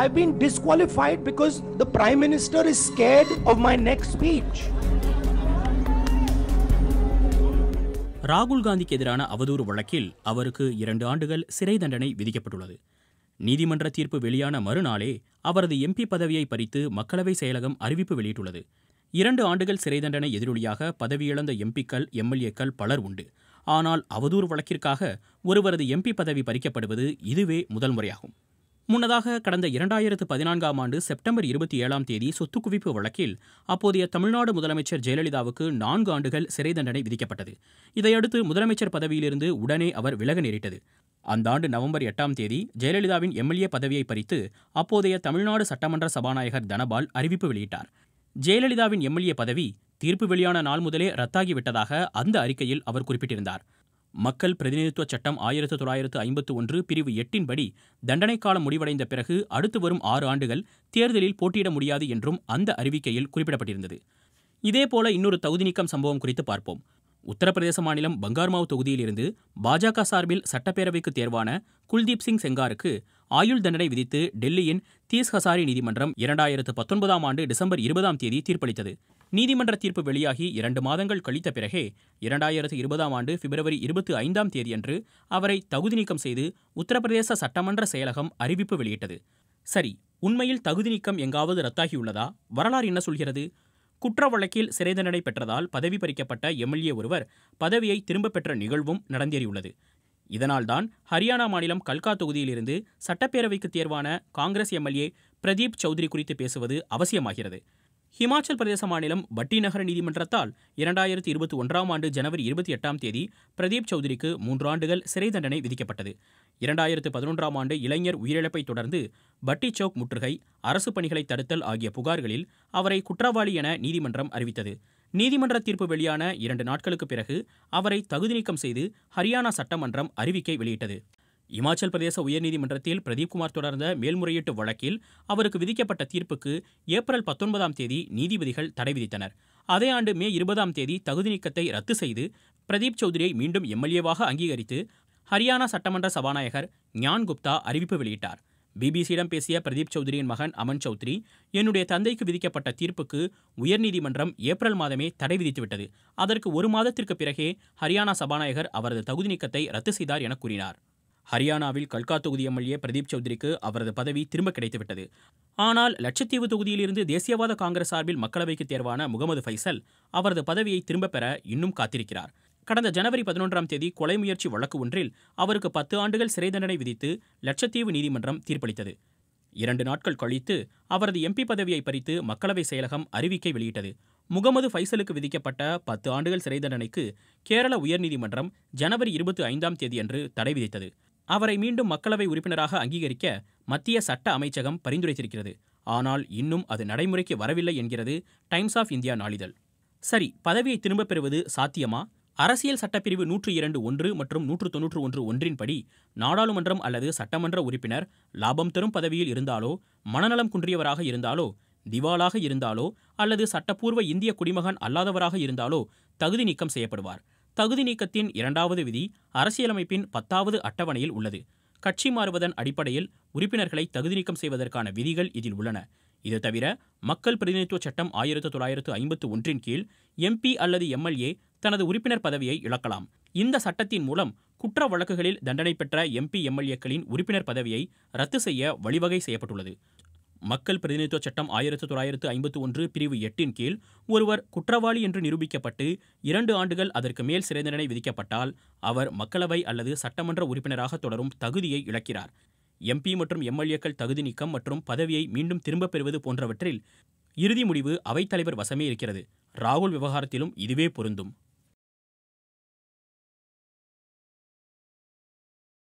I've been disqualified because the Prime Minister is scared of my next speech. ராகுல் காந்திக்கு எதிரான அவதூறு வழக்கில் அவருக்கு இரண்டு ஆண்டுகள் சிறை தண்டனை விதிக்கப்பட்டுள்ளது நீதிமன்ற தீர்ப்பு வெளியான மறுநாளே அவரது எம்பி பதவியை பறித்து மக்களவை செயலகம் அறிவிப்பு வெளியிட்டுள்ளது இரண்டு ஆண்டுகள் சிறை தண்டனை எதிரொலியாக பதவியிழந்த எம்பிக்கள் எம்எல்ஏக்கள் பலர் உண்டு ஆனால் அவதூறு வழக்கிற்காக ஒருவரது எம்பி பதவி பறிக்கப்படுவது இதுவே முதல் முறையாகும் முன்னதாக கடந்த இரண்டாயிரத்து பதினான்காம் ஆண்டு செப்டம்பர் இருபத்தி ஏழாம் தேதி சொத்து குவிப்பு வழக்கில் அப்போதைய தமிழ்நாடு முதலமைச்சர் ஜெயலலிதாவுக்கு நான்கு ஆண்டுகள் சிறை தண்டனை விதிக்கப்பட்டது இதையடுத்து முதலமைச்சர் பதவியிலிருந்து உடனே அவர் விலக நேரிட்டது அந்த ஆண்டு நவம்பர் எட்டாம் தேதி ஜெயலலிதாவின் எம்எல்ஏ பதவியை பறித்து அப்போதைய தமிழ்நாடு சட்டமன்ற சபாநாயகர் தனபால் அறிவிப்பு வெளியிட்டார் ஜெயலலிதாவின் எம்எல்ஏ பதவி தீர்ப்பு வெளியான நாள் முதலே ரத்தாகிவிட்டதாக அந்த அறிக்கையில் அவர் குறிப்பிட்டிருந்தார் மக்கள் பிரதிநிதித்துவ சட்டம் ஆயிரத்து தொள்ளாயிரத்து ஐம்பத்து ஒன்று பிரிவு எட்டின்படி தண்டனை காலம் முடிவடைந்த பிறகு அடுத்து வரும் ஆறு ஆண்டுகள் தேர்தலில் போட்டியிட முடியாது என்றும் அந்த அறிவிக்கையில் குறிப்பிடப்பட்டிருந்தது இதேபோல இன்னொரு தகுதி நீக்கம் சம்பவம் குறித்து பார்ப்போம் உத்தரப்பிரதேச மாநிலம் பங்கார்மாவ் தொகுதியிலிருந்து பாஜக சார்பில் சட்டப்பேரவைக்கு தேர்வான குல்தீப் சிங் செங்காருக்கு ஆயுள் தண்டனை விதித்து டெல்லியின் தீஸ் ஹசாரி நீதிமன்றம் இரண்டாயிரத்து பத்தொன்பதாம் ஆண்டு டிசம்பர் இருபதாம் தேதி தீர்ப்பளித்தது நீதிமன்ற தீர்ப்பு வெளியாகி இரண்டு மாதங்கள் கழித்த பிறகே இரண்டாயிரத்து இருபதாம் ஆண்டு பிப்ரவரி இருபத்தி ஐந்தாம் தேதியன்று அவரை தகுதி நீக்கம் செய்து உத்தரப்பிரதேச சட்டமன்ற செயலகம் அறிவிப்பு வெளியிட்டது சரி உண்மையில் தகுதி நீக்கம் எங்காவது ரத்தாகியுள்ளதா வரலாறு என்ன சொல்கிறது குற்ற வழக்கில் சிறை தண்டனை பெற்றதால் பதவி பறிக்கப்பட்ட எம்எல்ஏ ஒருவர் பதவியை திரும்பப் பெற்ற நிகழ்வும் நடந்தேறியுள்ளது இதனால்தான் ஹரியானா மாநிலம் கல்கா தொகுதியிலிருந்து சட்டப்பேரவைக்கு தேர்வான காங்கிரஸ் எம்எல்ஏ பிரதீப் சௌத்ரி குறித்து பேசுவது அவசியமாகிறது ஹிமாச்சல் பிரதேச மாநிலம் பட்டி நகர நீதிமன்றத்தால் இரண்டாயிரத்தி இருபத்தி ஒன்றாம் ஆண்டு ஜனவரி இருபத்தி எட்டாம் தேதி பிரதீப் சௌத்ரிக்கு மூன்று ஆண்டுகள் சிறை தண்டனை விதிக்கப்பட்டது இரண்டாயிரத்து பதினொன்றாம் ஆண்டு இளைஞர் உயிரிழப்பை தொடர்ந்து பட்டி சௌக் முற்றுகை அரசு பணிகளை தடுத்தல் ஆகிய புகார்களில் அவரை குற்றவாளி என நீதிமன்றம் அறிவித்தது நீதிமன்ற தீர்ப்பு வெளியான இரண்டு நாட்களுக்கு பிறகு அவரை தகுதி நீக்கம் செய்து ஹரியானா சட்டமன்றம் அறிவிக்கை வெளியிட்டது இமாச்சல் பிரதேச உயர்நீதிமன்றத்தில் பிரதீப்குமார் தொடர்ந்த மேல்முறையீட்டு வழக்கில் அவருக்கு விதிக்கப்பட்ட தீர்ப்புக்கு ஏப்ரல் பத்தொன்பதாம் தேதி நீதிபதிகள் தடை விதித்தனர் அதே ஆண்டு மே இருபதாம் தேதி தகுதி நீக்கத்தை ரத்து செய்து பிரதீப் சௌத்ரியை மீண்டும் எம்எல்ஏவாக அங்கீகரித்து ஹரியானா சட்டமன்ற சபாநாயகர் ஞான் குப்தா அறிவிப்பு வெளியிட்டார் பிபிசியிடம் பேசிய பிரதீப் சௌத்ரியின் மகன் அமன் சௌத்ரி என்னுடைய தந்தைக்கு விதிக்கப்பட்ட தீர்ப்புக்கு உயர்நீதிமன்றம் ஏப்ரல் மாதமே தடை விதித்துவிட்டது அதற்கு ஒரு மாதத்திற்கு பிறகே ஹரியானா சபாநாயகர் அவரது தகுதி நீக்கத்தை ரத்து செய்தார் என கூறினார் ஹரியானாவில் கல்கா தொகுதி எம்எல்ஏ பிரதீப் சௌத்ரிக்கு அவரது பதவி திரும்ப கிடைத்துவிட்டது ஆனால் லட்சத்தீவு தொகுதியிலிருந்து தேசியவாத காங்கிரஸ் சார்பில் மக்களவைக்கு தேர்வான முகமது ஃபைசல் அவரது பதவியை திரும்பப் பெற இன்னும் காத்திருக்கிறார் கடந்த ஜனவரி பதினொன்றாம் தேதி கொலை முயற்சி வழக்கு ஒன்றில் அவருக்கு பத்து ஆண்டுகள் சிறை தண்டனை விதித்து லட்சத்தீவு நீதிமன்றம் தீர்ப்பளித்தது இரண்டு நாட்கள் கழித்து அவரது எம்பி பதவியை பறித்து மக்களவை செயலகம் அறிவிக்கை வெளியிட்டது முகமது ஃபைசலுக்கு விதிக்கப்பட்ட பத்து ஆண்டுகள் சிறை தண்டனைக்கு கேரள உயர்நீதிமன்றம் ஜனவரி இருபத்தி ஐந்தாம் தேதியன்று தடை விதித்தது அவரை மீண்டும் மக்களவை உறுப்பினராக அங்கீகரிக்க மத்திய சட்ட அமைச்சகம் பரிந்துரைத்திருக்கிறது ஆனால் இன்னும் அது நடைமுறைக்கு வரவில்லை என்கிறது டைம்ஸ் ஆஃப் இந்தியா நாளிதழ் சரி பதவியை திரும்பப் பெறுவது சாத்தியமா அரசியல் சட்டப்பிரிவு நூற்று இரண்டு ஒன்று மற்றும் நூற்று தொன்னூற்று ஒன்று ஒன்றின்படி நாடாளுமன்றம் அல்லது சட்டமன்ற உறுப்பினர் லாபம் தரும் பதவியில் இருந்தாலோ மனநலம் குன்றியவராக இருந்தாலோ திவாலாக இருந்தாலோ அல்லது சட்டப்பூர்வ இந்திய குடிமகன் அல்லாதவராக இருந்தாலோ தகுதி நீக்கம் செய்யப்படுவார் தகுதி நீக்கத்தின் இரண்டாவது விதி அரசியலமைப்பின் பத்தாவது அட்டவணையில் உள்ளது கட்சி மாறுவதன் அடிப்படையில் உறுப்பினர்களை தகுதி நீக்கம் செய்வதற்கான விதிகள் இதில் உள்ளன இது தவிர மக்கள் பிரதிநிதித்துவ சட்டம் ஆயிரத்து தொள்ளாயிரத்து ஐம்பத்து ஒன்றின் கீழ் எம்பி அல்லது எம்எல்ஏ தனது உறுப்பினர் பதவியை இழக்கலாம் இந்த சட்டத்தின் மூலம் குற்ற வழக்குகளில் தண்டனை பெற்ற எம்பி எம்எல்ஏக்களின் உறுப்பினர் பதவியை ரத்து செய்ய வழிவகை செய்யப்பட்டுள்ளது மக்கள் பிரதிநிதித்துவ சட்டம் ஆயிரத்து தொள்ளாயிரத்து ஐம்பத்து ஒன்று பிரிவு எட்டின் கீழ் ஒருவர் குற்றவாளி என்று நிரூபிக்கப்பட்டு இரண்டு ஆண்டுகள் அதற்கு மேல் சிறை தண்டனை விதிக்கப்பட்டால் அவர் மக்களவை அல்லது சட்டமன்ற உறுப்பினராக தொடரும் தகுதியை இழக்கிறார் எம்பி மற்றும் எம்எல்ஏக்கள் தகுதி நீக்கம் மற்றும் பதவியை மீண்டும் திரும்பப் பெறுவது போன்றவற்றில் இறுதி முடிவு அவைத்தலைவர் வசமே இருக்கிறது ராகுல் விவகாரத்திலும் இதுவே பொருந்தும்